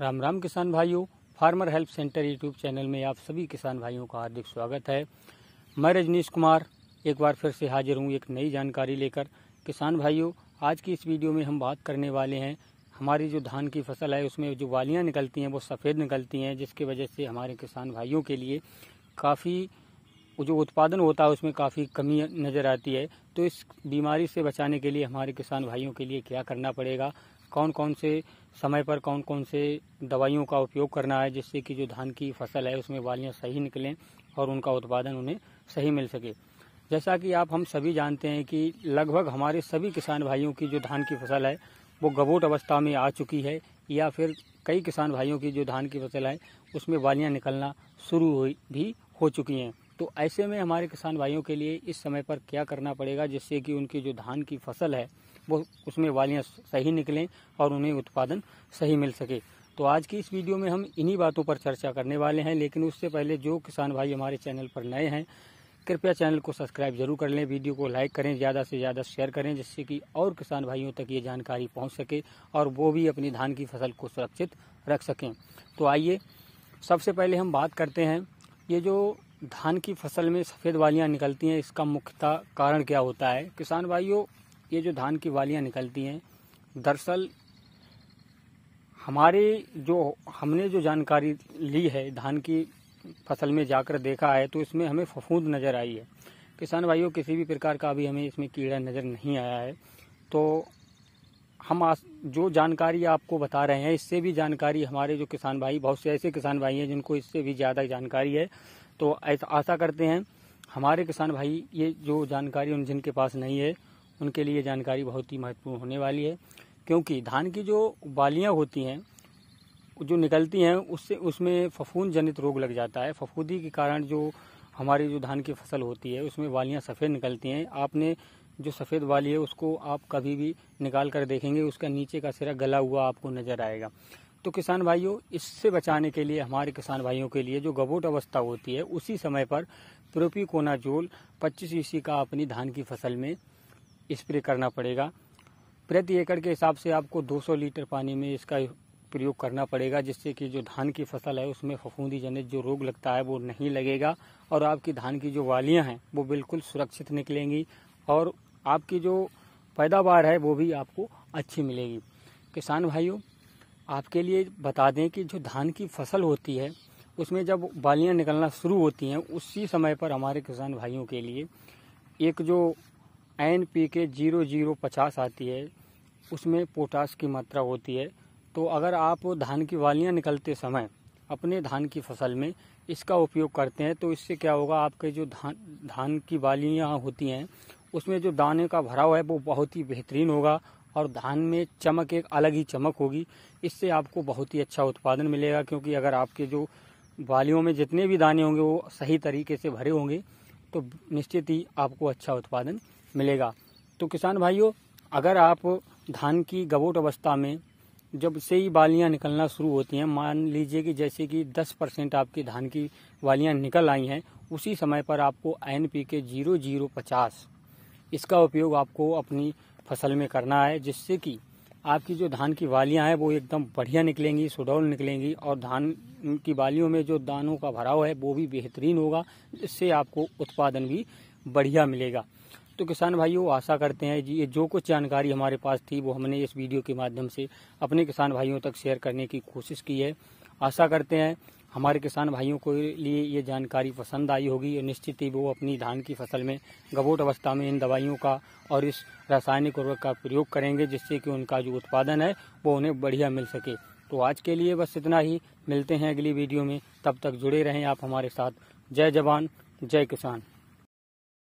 राम राम किसान भाइयों farmer help centre YouTube channel में आप सभी किसान भाइयों का हार्दिक स्वागत है मैं रजनीश कुमार एक बार फिर से हाजिर हूँ एक नई जानकारी लेकर किसान भाइयों आज की इस वीडियो में हम बात करने वाले हैं हमारी जो धान की फसल है उसमें जो बालियाँ निकलती हैं वो सफ़ेद निकलती हैं जिसकी वजह से हमारे किसान भाइयों के लिए काफ़ी जो उत्पादन होता है उसमें काफ़ी कमी नज़र आती है तो इस बीमारी से बचाने के लिए हमारे किसान भाइयों के लिए क्या करना पड़ेगा कौन कौन से समय पर कौन कौन से दवाइयों का उपयोग करना है जिससे कि जो धान की फसल है उसमें बालियाँ सही निकलें और उनका उत्पादन उन्हें सही मिल सके जैसा कि आप हम सभी जानते हैं कि लगभग हमारे सभी किसान भाइयों की जो धान की फसल है वो गबोट अवस्था में आ चुकी है या फिर कई किसान भाइयों की जो धान की फसल है उसमें बालियाँ निकलना शुरू हुई भी हो चुकी हैं तो ऐसे में हमारे किसान भाइयों के लिए इस समय पर क्या करना पड़ेगा जिससे कि उनकी जो धान की फसल है वो उसमें वालियाँ सही निकलें और उन्हें उत्पादन सही मिल सके तो आज की इस वीडियो में हम इन्हीं बातों पर चर्चा करने वाले हैं लेकिन उससे पहले जो किसान भाई हमारे चैनल पर नए हैं कृपया चैनल को सब्सक्राइब जरूर कर लें वीडियो को लाइक करें ज़्यादा से ज़्यादा शेयर करें जिससे कि और किसान भाइयों तक ये जानकारी पहुंच सके और वो भी अपनी धान की फसल को सुरक्षित रख सकें तो आइए सबसे पहले हम बात करते हैं ये जो धान की फसल में सफ़ेद वालियाँ निकलती हैं इसका मुख्यतः कारण क्या होता है किसान भाइयों ये जो धान की वालियाँ निकलती हैं दरअसल हमारे जो हमने जो जानकारी ली है धान की फसल में जाकर देखा है तो इसमें हमें फफूंद नज़र आई है किसान भाइयों किसी भी प्रकार का अभी हमें इसमें कीड़ा नज़र नहीं आया है तो हम आस, जो जानकारी आपको बता रहे हैं इससे भी जानकारी हमारे जो किसान भाई बहुत से ऐसे किसान भाई हैं जिनको इससे भी ज़्यादा जानकारी है तो ऐसा आशा करते हैं हमारे किसान भाई ये जो जानकारी उन जिनके पास नहीं है उनके लिए जानकारी बहुत ही महत्वपूर्ण होने वाली है क्योंकि धान की जो बालियाँ होती हैं जो निकलती हैं उससे उसमें फफूंद जनित रोग लग जाता है फफूदी के कारण जो हमारी जो धान की फसल होती है उसमें बालियाँ सफ़ेद निकलती हैं आपने जो सफ़ेद वाली है उसको आप कभी भी निकाल कर देखेंगे उसका नीचे का सिरा गला हुआ आपको नज़र आएगा तो किसान भाइयों इससे बचाने के लिए हमारे किसान भाइयों के लिए जो गबोट अवस्था होती है उसी समय पर प्रोपी कोनाजोल पच्चीस ईसी का अपनी धान की फसल में स्प्रे करना पड़ेगा प्रति एकड़ के हिसाब से आपको 200 लीटर पानी में इसका प्रयोग करना पड़ेगा जिससे कि जो धान की फसल है उसमें फफूंदी जनित जो रोग लगता है वो नहीं लगेगा और आपकी धान की जो वालियां हैं वो बिल्कुल सुरक्षित निकलेंगी और आपकी जो पैदावार है वो भी आपको अच्छी मिलेगी किसान भाइयों आपके लिए बता दें कि जो धान की फसल होती है उसमें जब बालियाँ निकलना शुरू होती हैं उसी समय पर हमारे किसान भाइयों के लिए एक जो N P K zero zero पचास आती है उसमें पोटास की मात्रा होती है तो अगर आप धान की वालियाँ निकलते समय अपने धान की फसल में इसका उपयोग करते हैं तो इससे क्या होगा आपके जो धान धान की वालियाँ होती हैं उसमें जो दाने का भराव है वो बहुत ही बेहतरीन होगा और धान में चमक एक अलग ही चमक होगी इससे आपको बहुत ही अच्छा उत्पादन मिलेगा क्योंकि अगर आपके जो वालियों में जितने भी दाने होंगे वो सही तरीके से भरे होंगे तो निश्चित ही आपको अच्छा उत्पादन मिलेगा तो किसान भाइयों अगर आप धान की गबोट अवस्था में जब से ही बालियां निकलना शुरू होती हैं मान लीजिए कि जैसे कि 10 परसेंट आपकी धान की बालियां निकल आई हैं उसी समय पर आपको N P K zero zero पचास इसका उपयोग आपको अपनी फसल में करना है जिससे कि आपकी जो धान की बालियां हैं वो एकदम बढ़िया निकलेंगी सुडौल निकलेंगी और धान की बालियों में जो दानों का भराव है वो भी बेहतरीन होगा इससे आपको उत्पादन भी बढ़िया मिलेगा तो किसान भाइयों आशा करते हैं ये जो कुछ जानकारी हमारे पास थी वो हमने इस वीडियो के माध्यम से अपने किसान भाइयों तक शेयर करने की कोशिश की है आशा करते हैं हमारे किसान भाइयों को लिए ये जानकारी पसंद आई होगी और निश्चित ही वो अपनी धान की फसल में गबोट अवस्था में इन दवाइयों का और इस रासायनिक उर्वरक का प्रयोग करेंगे जिससे कि उनका जो उत्पादन है वो उन्हें बढ़िया मिल सके तो आज के लिए बस इतना ही मिलते हैं अगली वीडियो में तब तक जुड़े रहें आप हमारे साथ जय जवान जय किसान